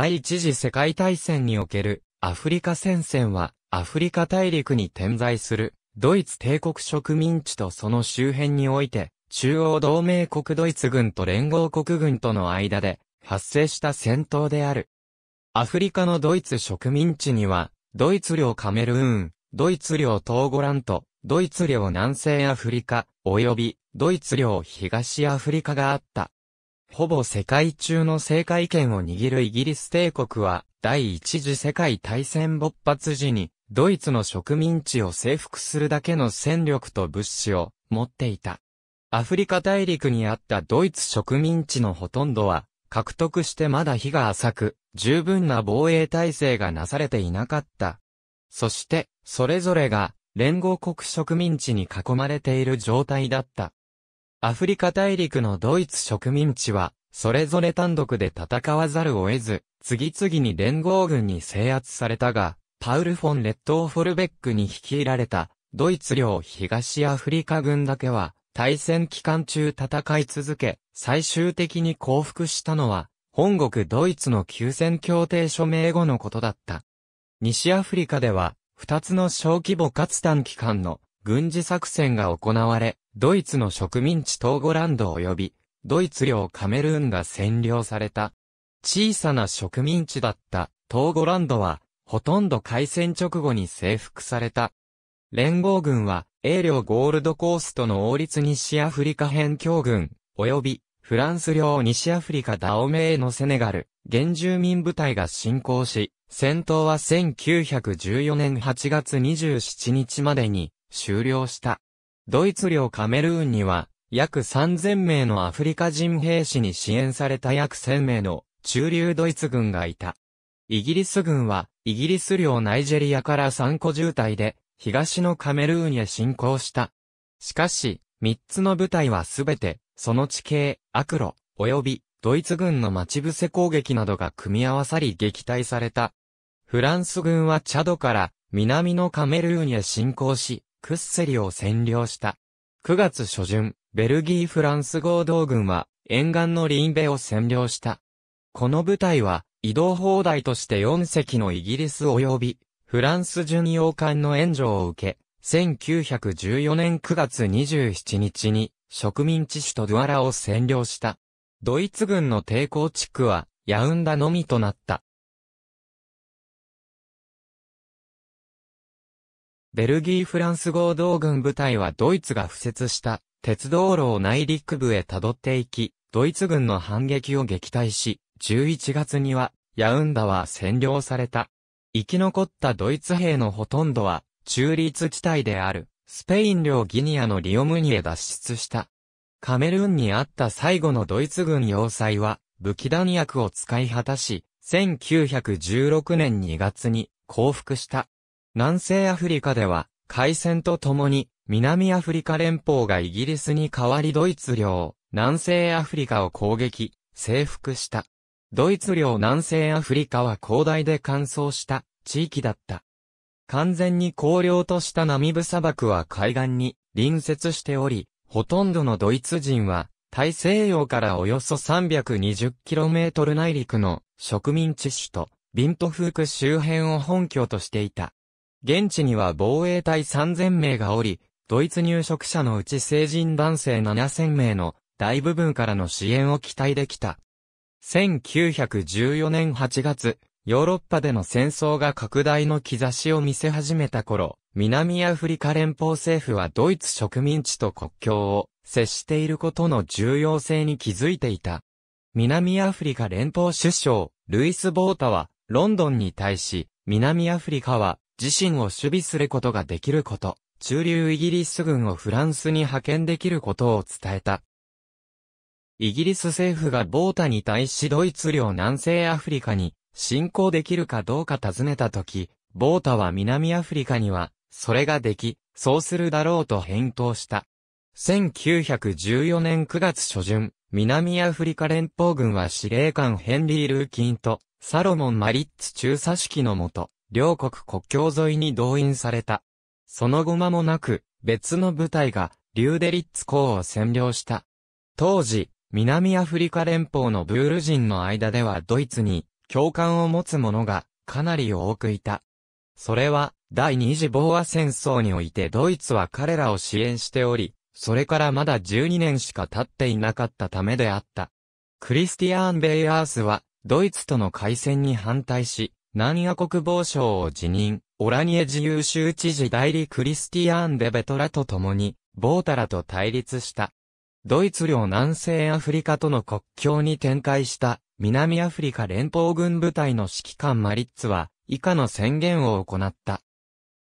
第一次世界大戦におけるアフリカ戦線はアフリカ大陸に点在するドイツ帝国植民地とその周辺において中央同盟国ドイツ軍と連合国軍との間で発生した戦闘である。アフリカのドイツ植民地にはドイツ領カメルーン、ドイツ領トーゴラント、ドイツ領南西アフリカ、及びドイツ領東アフリカがあった。ほぼ世界中の政界権を握るイギリス帝国は、第一次世界大戦勃発時に、ドイツの植民地を征服するだけの戦力と物資を持っていた。アフリカ大陸にあったドイツ植民地のほとんどは、獲得してまだ日が浅く、十分な防衛体制がなされていなかった。そして、それぞれが、連合国植民地に囲まれている状態だった。アフリカ大陸のドイツ植民地は、それぞれ単独で戦わざるを得ず、次々に連合軍に制圧されたが、パウル・フォン・レッドフォルベックに率いられた、ドイツ領東アフリカ軍だけは、対戦期間中戦い続け、最終的に降伏したのは、本国ドイツの休戦協定署名後のことだった。西アフリカでは、二つの小規模かつ短期間の軍事作戦が行われ、ドイツの植民地トーゴランド及び、ドイツ領カメルーンが占領された。小さな植民地だったトーゴランドは、ほとんど開戦直後に征服された。連合軍は、英領ゴールドコーストの王立西アフリカ辺境軍、及び、フランス領西アフリカダオメーのセネガル、原住民部隊が侵攻し、戦闘は1914年8月27日までに終了した。ドイツ領カメルーンには、約3000名のアフリカ人兵士に支援された約1000名の中流ドイツ軍がいた。イギリス軍は、イギリス領ナイジェリアから3個渋滞で、東のカメルーンへ侵攻した。しかし、3つの部隊はすべて、その地形、悪路、及び、ドイツ軍の待ち伏せ攻撃などが組み合わさり撃退された。フランス軍はチャドから、南のカメルーンへ侵攻し、クッセリを占領した。9月初旬、ベルギー・フランス合同軍は沿岸のリンベを占領した。この部隊は移動砲台として4隻のイギリス及びフランス巡洋艦の援助を受け、1914年9月27日に植民地首都ドゥアラを占領した。ドイツ軍の抵抗地区はヤウンダのみとなった。ベルギー・フランス合同軍部隊はドイツが付設した鉄道路を内陸部へ辿っていき、ドイツ軍の反撃を撃退し、11月にはヤウンダは占領された。生き残ったドイツ兵のほとんどは中立地帯であるスペイン領ギニアのリオムニへ脱出した。カメルーンにあった最後のドイツ軍要塞は武器弾薬を使い果たし、1916年2月に降伏した。南西アフリカでは、海戦とともに、南アフリカ連邦がイギリスに代わりドイツ領、南西アフリカを攻撃、征服した。ドイツ領南西アフリカは広大で乾燥した地域だった。完全に荒涼としたナミブ砂漠は海岸に隣接しており、ほとんどのドイツ人は大西洋からおよそ 320km 内陸の植民地首都ビントフーク周辺を本拠としていた。現地には防衛隊3000名がおり、ドイツ入植者のうち成人男性7000名の大部分からの支援を期待できた。1914年8月、ヨーロッパでの戦争が拡大の兆しを見せ始めた頃、南アフリカ連邦政府はドイツ植民地と国境を接していることの重要性に気づいていた。南アフリカ連邦首相、ルイス・ボータは、ロンドンに対し、南アフリカは自身を守備することができること、中流イギリス軍をフランスに派遣できることを伝えた。イギリス政府がボータに対しドイツ領南西アフリカに侵攻できるかどうか尋ねたとき、ボータは南アフリカには、それができ、そうするだろうと返答した。1914年9月初旬、南アフリカ連邦軍は司令官ヘンリー・ルーキンと、サロモン・マリッツ中佐指揮のもと、両国国境沿いに動員された。その後間もなく、別の部隊が、リューデリッツ港を占領した。当時、南アフリカ連邦のブール人の間ではドイツに、共感を持つ者が、かなり多くいた。それは、第二次ボーア戦争においてドイツは彼らを支援しており、それからまだ12年しか経っていなかったためであった。クリスティアーン・ベイアースは、ドイツとの開戦に反対し、南ア国防省を辞任、オラニエ自由州知事代理クリスティアーン・デベトラと共に、ボータラと対立した。ドイツ領南西アフリカとの国境に展開した南アフリカ連邦軍部隊の指揮官マリッツは以下の宣言を行った。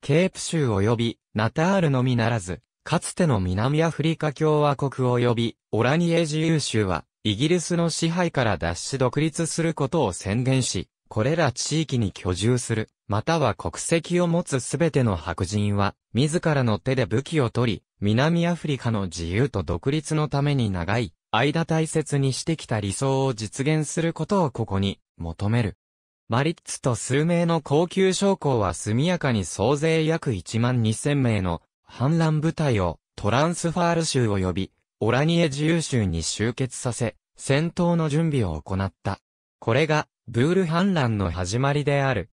ケープ州及びナタールのみならず、かつての南アフリカ共和国及びオラニエ自由州はイギリスの支配から脱し独立することを宣言し、これら地域に居住する、または国籍を持つすべての白人は、自らの手で武器を取り、南アフリカの自由と独立のために長い、間大切にしてきた理想を実現することをここに、求める。マリッツと数名の高級将校は速やかに総勢約1万2000名の反乱部隊をトランスファール州及びオラニエ自由州に集結させ、戦闘の準備を行った。これがブール反乱の始まりである。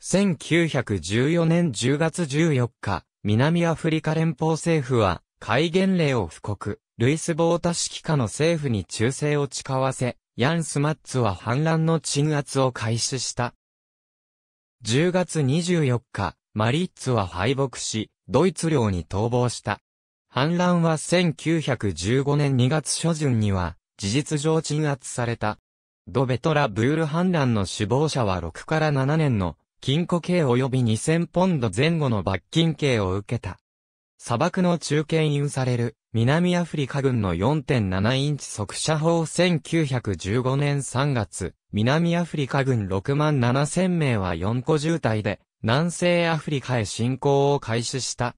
1914年10月14日、南アフリカ連邦政府は、戒厳令を布告、ルイス・ボータ指揮下の政府に忠誠を誓わせ、ヤン・スマッツは反乱の鎮圧を開始した。10月24日、マリッツは敗北し、ドイツ領に逃亡した。反乱は1915年2月初旬には、事実上鎮圧された。ドベトラ・ブール反乱の首謀者は6から7年の禁錮刑及び2000ポンド前後の罰金刑を受けた。砂漠の中堅輸される南アフリカ軍の4.7インチ速射砲1915年3月、南アフリカ軍6万7千名は4個渋滞で南西アフリカへ侵攻を開始した。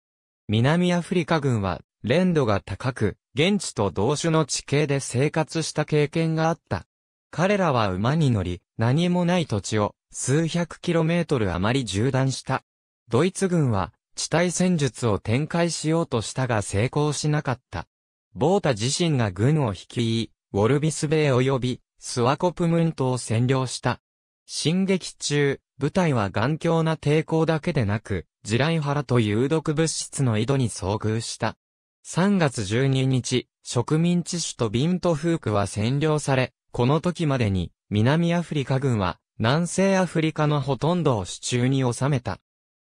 南アフリカ軍は、連度が高く、現地と同種の地形で生活した経験があった。彼らは馬に乗り、何もない土地を数百キロメートル余り縦断した。ドイツ軍は地対戦術を展開しようとしたが成功しなかった。ボータ自身が軍を率い、ウォルビスベイ及びスワコプムントを占領した。進撃中、部隊は頑強な抵抗だけでなく、地雷原と有毒物質の井戸に遭遇した。3月12日、植民地首都ビントフークは占領され、この時までに、南アフリカ軍は、南西アフリカのほとんどを手中に収めた。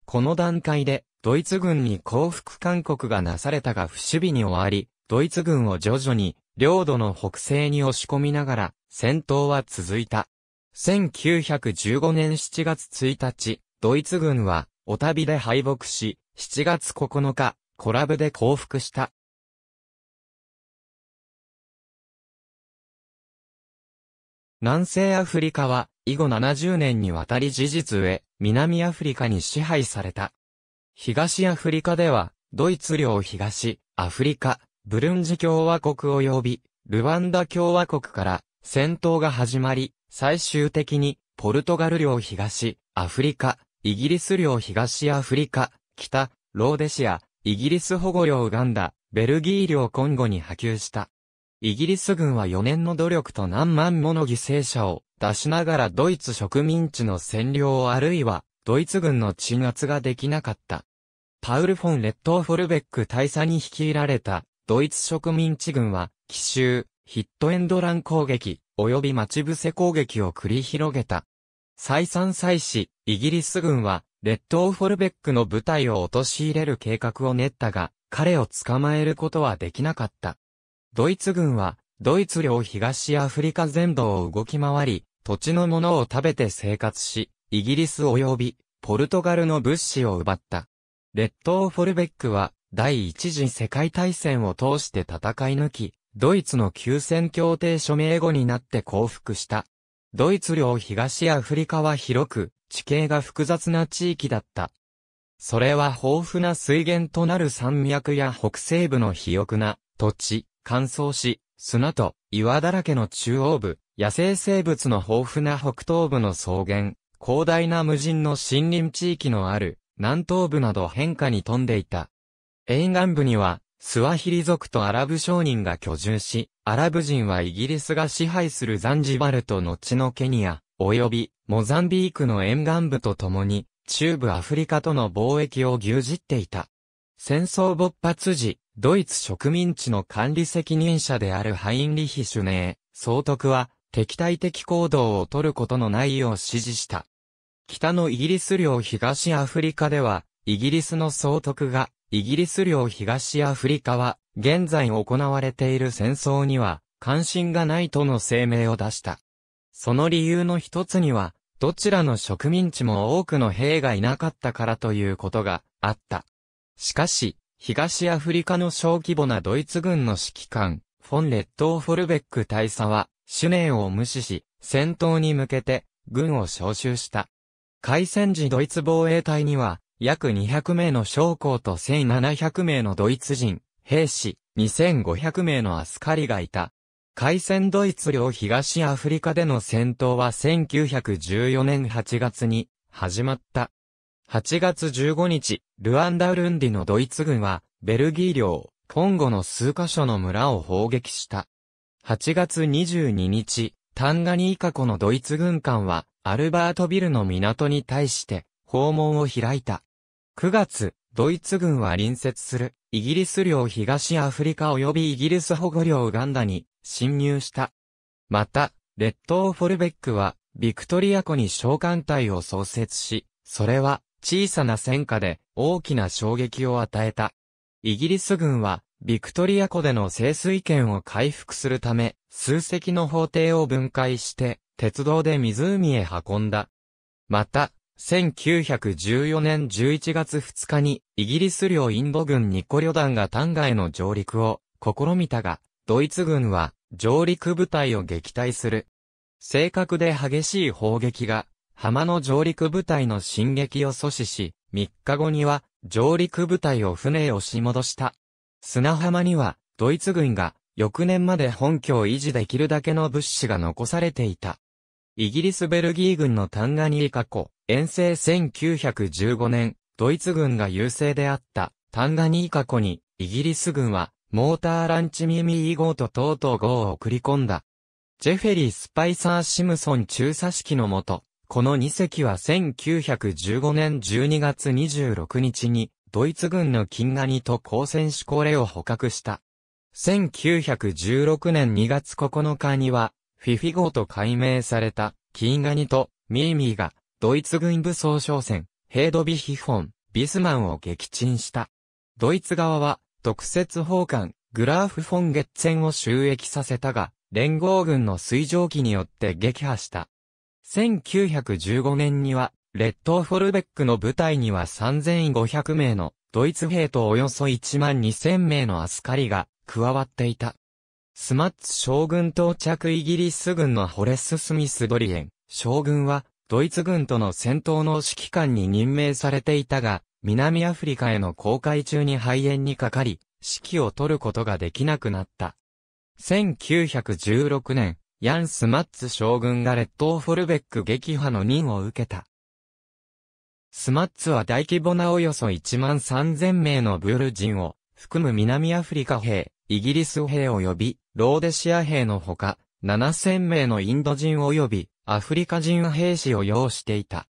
この段階で、ドイツ軍に降伏勧告がなされたが不守備に終わり、ドイツ軍を徐々に、領土の北西に押し込みながら、戦闘は続いた。1915年7月1日、ドイツ軍は、お旅で敗北し、7月9日、コラブで降伏した。南西アフリカは、以後70年にわたり事実上、南アフリカに支配された。東アフリカでは、ドイツ領東、アフリカ、ブルンジ共和国及び、ルワンダ共和国から、戦闘が始まり、最終的に、ポルトガル領東、アフリカ、イギリス領東アフリカ、北、ローデシア、イギリス保護領ウガンダ、ベルギー領コンゴに波及した。イギリス軍は4年の努力と何万もの犠牲者を出しながらドイツ植民地の占領あるいはドイツ軍の鎮圧ができなかった。パウル・フォン・レッド・フォルベック大佐に率いられたドイツ植民地軍は奇襲、ヒットエンドラン攻撃、及び待ち伏せ攻撃を繰り広げた。再三再四、イギリス軍は、レッドオフォルベックの部隊を陥れる計画を練ったが、彼を捕まえることはできなかった。ドイツ軍は、ドイツ領東アフリカ全土を動き回り、土地のものを食べて生活し、イギリス及び、ポルトガルの物資を奪った。列島フォルベックは、第一次世界大戦を通して戦い抜き、ドイツの休戦協定署名後になって降伏した。ドイツ領東アフリカは広く、地形が複雑な地域だった。それは豊富な水源となる山脈や北西部の肥沃な土地、乾燥し、砂と岩だらけの中央部、野生生物の豊富な北東部の草原、広大な無人の森林地域のある南東部など変化に富んでいた。沿岸部には、スワヒリ族とアラブ商人が居住し、アラブ人はイギリスが支配するザンジバルと後のケニア、及びモザンビークの沿岸部と共に、中部アフリカとの貿易を牛耳っていた。戦争勃発時、ドイツ植民地の管理責任者であるハインリヒ・シュネー、総督は、敵対的行動を取ることのないよう指示した。北のイギリス領東アフリカでは、イギリスの総督が、イギリス領東アフリカは、現在行われている戦争には、関心がないとの声明を出した。その理由の一つには、どちらの植民地も多くの兵がいなかったからということがあった。しかし、東アフリカの小規模なドイツ軍の指揮官、フォン・レッドフォルベック大佐は、主年を無視し、戦闘に向けて、軍を招集した。開戦時ドイツ防衛隊には、約200名の将校と1700名のドイツ人、兵士、2500名のアスカリがいた。海戦ドイツ領東アフリカでの戦闘は1914年8月に始まった。8月15日、ルアンダウルンディのドイツ軍は、ベルギー領、コンゴの数カ所の村を砲撃した。8月22日、タンガニーカ湖のドイツ軍艦は、アルバートビルの港に対して、訪問を開いた。9月、ドイツ軍は隣接する、イギリス領東アフリカ及びイギリス保護領ウガンダに、侵入した。また、列島フォルベックは、ビクトリア湖に召喚隊を創設し、それは、小さな戦火で大きな衝撃を与えた。イギリス軍は、ビクトリア湖での清水権を回復するため、数隻の砲艇を分解して、鉄道で湖へ運んだ。また、1914年11月2日に、イギリス領インド軍ニコ旅団がタンガへの上陸を試みたが、ドイツ軍は上陸部隊を撃退する。正確で激しい砲撃が浜の上陸部隊の進撃を阻止し、3日後には上陸部隊を船へ押し戻した。砂浜にはドイツ軍が翌年まで本拠を維持できるだけの物資が残されていた。イギリス・ベルギー軍のタンガニーカ湖、遠征1915年、ドイツ軍が優勢であったタンガニーカ湖にイギリス軍はモーターランチミミー号とトートー号を送り込んだ。ジェフェリー・スパイサー・シムソン中佐式のもと、この2隻は1915年12月26日に、ドイツ軍の金ガニと交戦士コレを捕獲した。1916年2月9日には、フィフィ号と改名された、金ガニとミーミーが、ドイツ軍武装商船、ヘードビヒフォン、ビスマンを撃沈した。ドイツ側は、特設砲艦、グラーフ・フォン・ゲッツェンを収益させたが、連合軍の水蒸気によって撃破した。1915年には、レッドフォルベックの部隊には3500名のドイツ兵とおよそ1万2000名のアスカリが加わっていた。スマッツ将軍到着イギリス軍のホレス・スミス・ドリエン将軍はドイツ軍との戦闘の指揮官に任命されていたが、南アフリカへの航海中に肺炎にかかり、指揮を取ることができなくなった。1916年、ヤンスマッツ将軍が列島フォルベック撃破の任を受けた。スマッツは大規模なおよそ1万3000名のブル人を含む南アフリカ兵、イギリス兵及びローデシア兵のほか、7000名のインド人及びアフリカ人兵士を要していた。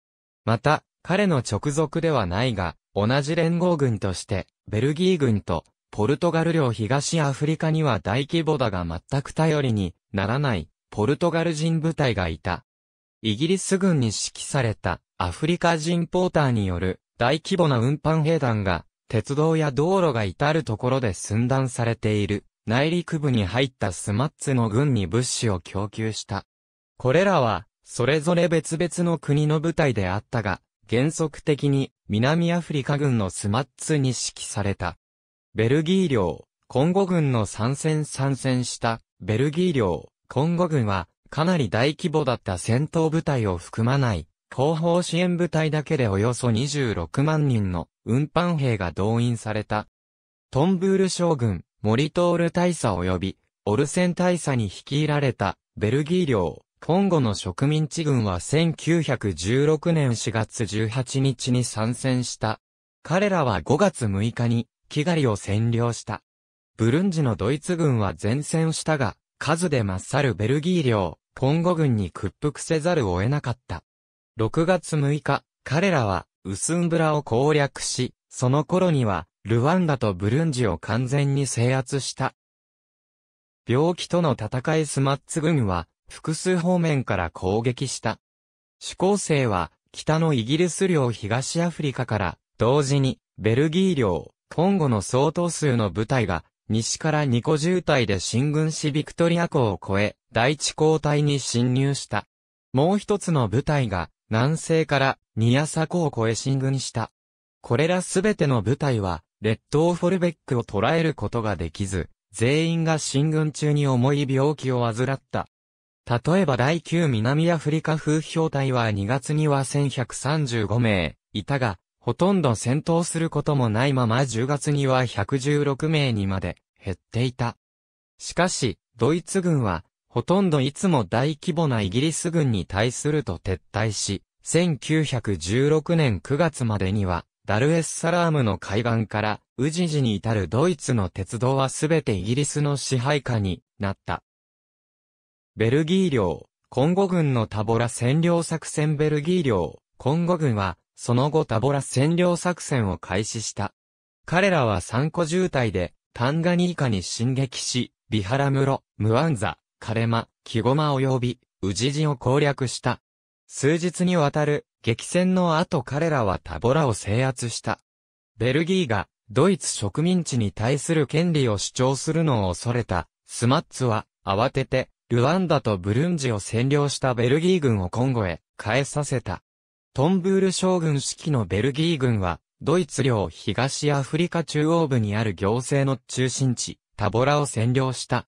また、彼の直属ではないが、同じ連合軍として、ベルギー軍とポルトガル領東アフリカには大規模だが全く頼りにならないポルトガル人部隊がいた。イギリス軍に指揮されたアフリカ人ポーターによる大規模な運搬兵団が鉄道や道路が至るところで寸断されている内陸部に入ったスマッツの軍に物資を供給した。これらはそれぞれ別々の国の部隊であったが、原則的に南アフリカ軍のスマッツに指揮された。ベルギー領、コンゴ軍の参戦参戦したベルギー領、コンゴ軍は、かなり大規模だった戦闘部隊を含まない、後方支援部隊だけでおよそ26万人の運搬兵が動員された。トンブール将軍、モリトール大佐及び、オルセン大佐に率いられた、ベルギー領、コンゴの植民地軍は1916年4月18日に参戦した。彼らは5月6日に、キガリを占領した。ブルンジのドイツ軍は前線したが、数で勝るベルギー領、コンゴ軍に屈服せざるを得なかった。6月6日、彼らは、ウスンブラを攻略し、その頃には、ルワンダとブルンジを完全に制圧した。病気との戦いスマッツ軍は、複数方面から攻撃した。主攻勢は、北のイギリス領東アフリカから、同時に、ベルギー領、コンゴの相当数の部隊が、西からニ個渋滞で進軍しビクトリア港を越え、第一交代に侵入した。もう一つの部隊が、南西からニアサ港を越え進軍した。これらすべての部隊は、列島フォルベックを捉えることができず、全員が進軍中に重い病気を患った。例えば第9南アフリカ風評隊は2月には1135名いたが、ほとんど戦闘することもないまま10月には116名にまで減っていた。しかし、ドイツ軍は、ほとんどいつも大規模なイギリス軍に対すると撤退し、1916年9月までには、ダルエッサラームの海岸から、ウジジに至るドイツの鉄道はすべてイギリスの支配下になった。ベルギー領、コンゴ軍のタボラ占領作戦ベルギー領、コンゴ軍は、その後タボラ占領作戦を開始した。彼らは三個渋滞で、タンガニーカに進撃し、ビハラムロ、ムアンザ、カレマ、キゴマ及び、ウジジを攻略した。数日にわたる激戦の後彼らはタボラを制圧した。ベルギーがドイツ植民地に対する権利を主張するのを恐れたスマッツは慌ててルワンダとブルンジを占領したベルギー軍を今後へへ返させた。トンブール将軍式のベルギー軍は、ドイツ領東アフリカ中央部にある行政の中心地、タボラを占領した。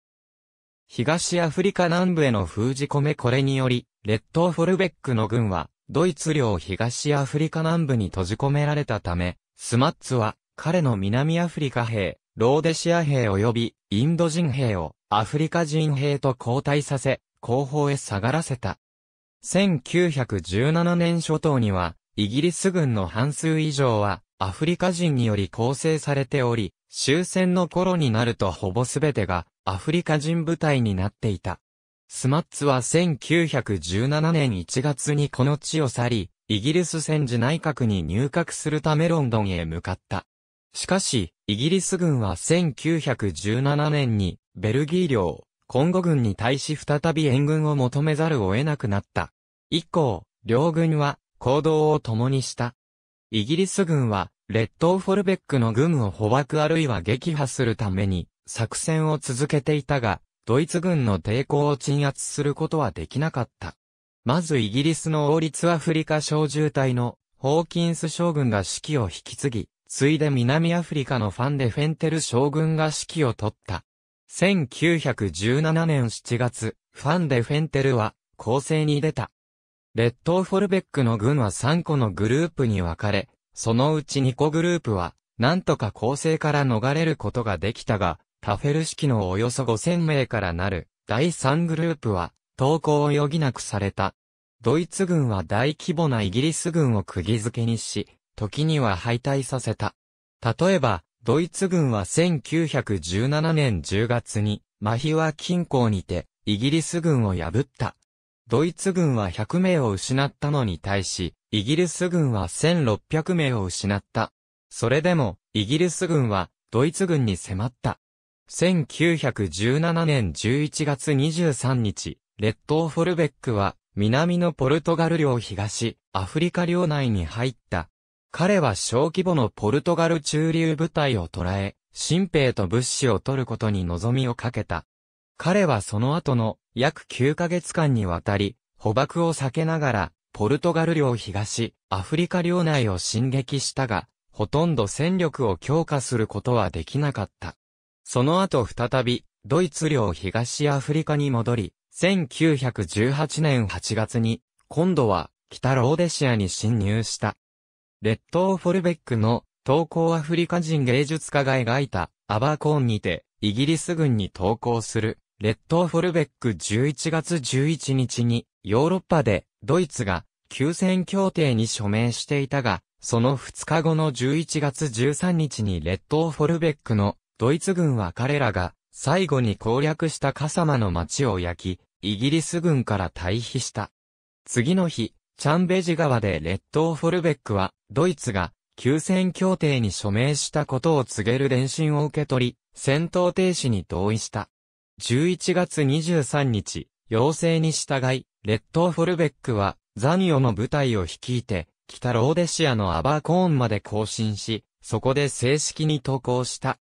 東アフリカ南部への封じ込めこれにより、列島フォルベックの軍は、ドイツ領東アフリカ南部に閉じ込められたため、スマッツは、彼の南アフリカ兵、ローデシア兵及び、インド人兵を、アフリカ人兵と交代させ、後方へ下がらせた。1917年初頭には、イギリス軍の半数以上は、アフリカ人により構成されており、終戦の頃になるとほぼすべてが、アフリカ人部隊になっていた。スマッツは1917年1月にこの地を去り、イギリス戦時内閣に入閣するためロンドンへ向かった。しかし、イギリス軍は1917年に、ベルギー領、今後軍に対し再び援軍を求めざるを得なくなった。以降、両軍は行動を共にした。イギリス軍は、列島フォルベックの軍を捕獲あるいは撃破するために作戦を続けていたが、ドイツ軍の抵抗を鎮圧することはできなかった。まずイギリスの王立アフリカ小銃隊のホーキンス将軍が指揮を引き継ぎ、ついで南アフリカのファンデ・フェンテル将軍が指揮を取った。1917年7月、ファンデ・フェンテルは、攻勢に出た。列島フォルベックの軍は3個のグループに分かれ、そのうち2個グループは、なんとか攻勢から逃れることができたが、タフェル式のおよそ5000名からなる、第3グループは、投降を余儀なくされた。ドイツ軍は大規模なイギリス軍を釘付けにし、時には敗退させた。例えば、ドイツ軍は1917年10月に、マヒワ近郊にて、イギリス軍を破った。ドイツ軍は100名を失ったのに対し、イギリス軍は1600名を失った。それでも、イギリス軍は、ドイツ軍に迫った。1917年11月23日、列島フォルベックは、南のポルトガル領東、アフリカ領内に入った、彼は小規模のポルトガル駐留部隊を捕らえ、新兵と物資を取ることに望みをかけた。彼はその後の約9ヶ月間にわたり、捕獲を避けながら、ポルトガル領東、アフリカ領内を進撃したが、ほとんど戦力を強化することはできなかった。その後再び、ドイツ領東アフリカに戻り、1918年8月に、今度は、北ローデシアに侵入した。レッド・フォルベックの投稿アフリカ人芸術家が描いたアバーコーンにてイギリス軍に投降するレッド・フォルベック11月11日にヨーロッパでドイツが休戦協定に署名していたがその2日後の11月13日にレッド・フォルベックのドイツ軍は彼らが最後に攻略したカサマの町を焼きイギリス軍から退避した。次の日、チャンベジ川でレッド・フォルベックはドイツが休戦協定に署名したことを告げる電信を受け取り、戦闘停止に同意した。11月23日、要請に従い、レッド・フォルベックは、ザニオの部隊を率いて、北ローデシアのアバーコーンまで行進し、そこで正式に投降した。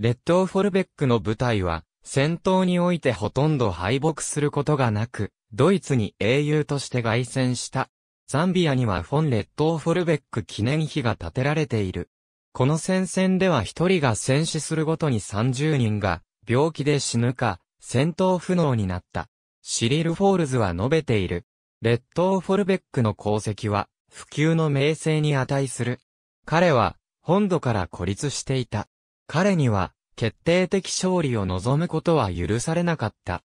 レッド・フォルベックの部隊は、戦闘においてほとんど敗北することがなく、ドイツに英雄として凱旋した。ザンビアにはフォンレッドフォルベック記念碑が建てられている。この戦線では一人が戦死するごとに30人が病気で死ぬか戦闘不能になった。シリル・フォールズは述べている。レッドフォルベックの功績は普及の名声に値する。彼は本土から孤立していた。彼には決定的勝利を望むことは許されなかった。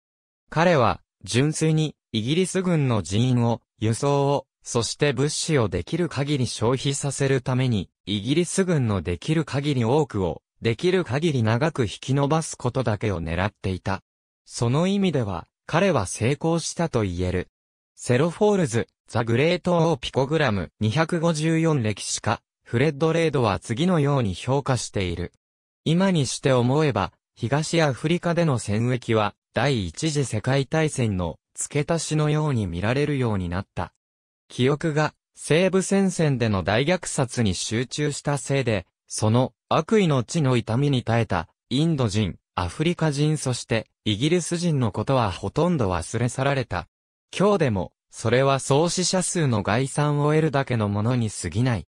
彼は純粋にイギリス軍の人員を輸送をそして物資をできる限り消費させるために、イギリス軍のできる限り多くを、できる限り長く引き伸ばすことだけを狙っていた。その意味では、彼は成功したと言える。セロフォールズ、ザ・グレート・オーピコグラム254歴史家、フレッド・レードは次のように評価している。今にして思えば、東アフリカでの戦役は、第一次世界大戦の付け足しのように見られるようになった。記憶が西部戦線での大虐殺に集中したせいで、その悪意の地の痛みに耐えたインド人、アフリカ人そしてイギリス人のことはほとんど忘れ去られた。今日でも、それは創始者数の概算を得るだけのものに過ぎない。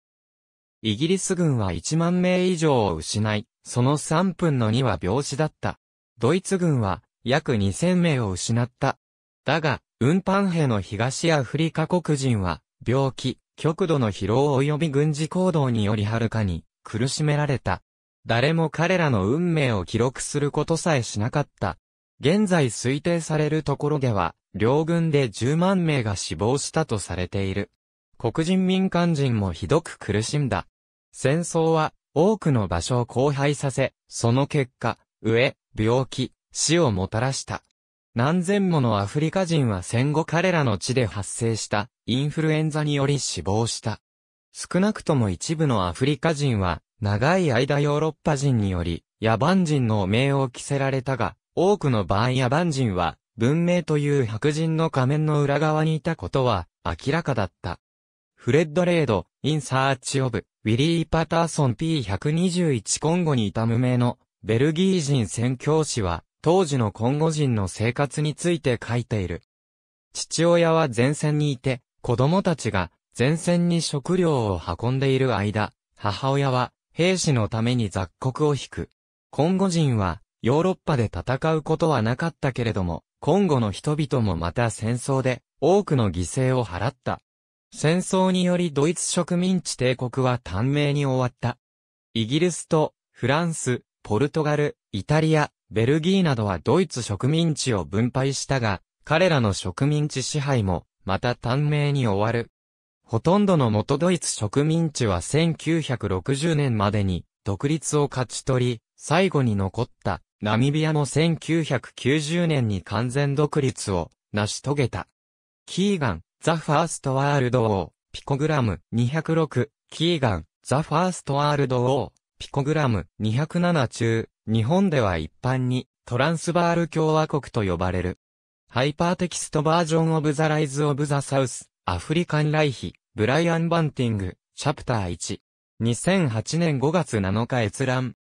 イギリス軍は1万名以上を失い、その3分の2は病死だった。ドイツ軍は約2000名を失った。だが、運搬兵の東アフリカ国人は、病気、極度の疲労及び軍事行動によりはるかに、苦しめられた。誰も彼らの運命を記録することさえしなかった。現在推定されるところでは、両軍で10万名が死亡したとされている。黒人民間人もひどく苦しんだ。戦争は、多くの場所を荒廃させ、その結果、飢え、病気、死をもたらした。何千ものアフリカ人は戦後彼らの地で発生したインフルエンザにより死亡した。少なくとも一部のアフリカ人は長い間ヨーロッパ人により野蛮人の汚名を着せられたが、多くの場合野蛮人は文明という白人の仮面の裏側にいたことは明らかだった。フレッド・レード、イン・サーチ・オブ、ウィリー・パターソン P121 今後にいた無名のベルギー人宣教師は、当時のコンゴ人の生活について書いている。父親は前線にいて、子供たちが前線に食料を運んでいる間、母親は兵士のために雑穀を引く。コンゴ人はヨーロッパで戦うことはなかったけれども、コンゴの人々もまた戦争で多くの犠牲を払った。戦争によりドイツ植民地帝国は短命に終わった。イギリスとフランス、ポルトガル、イタリア、ベルギーなどはドイツ植民地を分配したが、彼らの植民地支配も、また短命に終わる。ほとんどの元ドイツ植民地は1960年までに独立を勝ち取り、最後に残ったナミビアも1990年に完全独立を成し遂げた。キーガン、ザ・ファースト・ワールド・オー、ピコグラム206、キーガン、ザ・ファースト・ワールド・オー、ピコグラム207中、日本では一般にトランスバール共和国と呼ばれる。ハイパーテキストバージョンオブザライズオブザサウス、アフリカンライヒ、ブライアン・バンティング、チャプター1。2008年5月7日閲覧。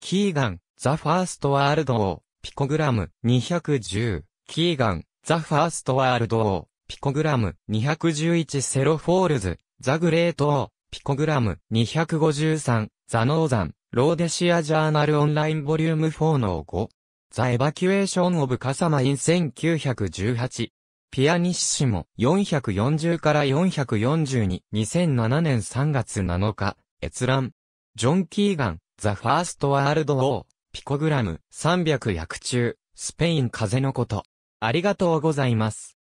キーガン、ザ・ファースト・ワールド・王、ピコグラム、210。キーガン、ザ・ファースト・ワールド・王、ピコグラム、211セロ・フォールズ、ザ・グレート・王、ピコグラム、253、ザ・ノーザン、ローデシアジャーナルオンラインボリューム4の5。ザ・エバキュエーション・オブ・カサマイン1918。ピアニッシモ440から442。2007年3月7日。閲覧。ジョン・キーガン、ザ・ファースト・ワールド・ウォー。ピコグラム300役中。スペイン風のこと。ありがとうございます。